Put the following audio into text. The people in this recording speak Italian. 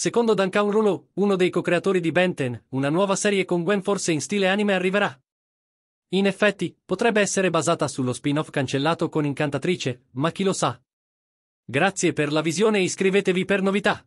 Secondo Duncan Rulo, uno dei co-creatori di Benten, una nuova serie con Gwen forse in stile anime arriverà. In effetti, potrebbe essere basata sullo spin-off cancellato con Incantatrice, ma chi lo sa. Grazie per la visione e iscrivetevi per novità.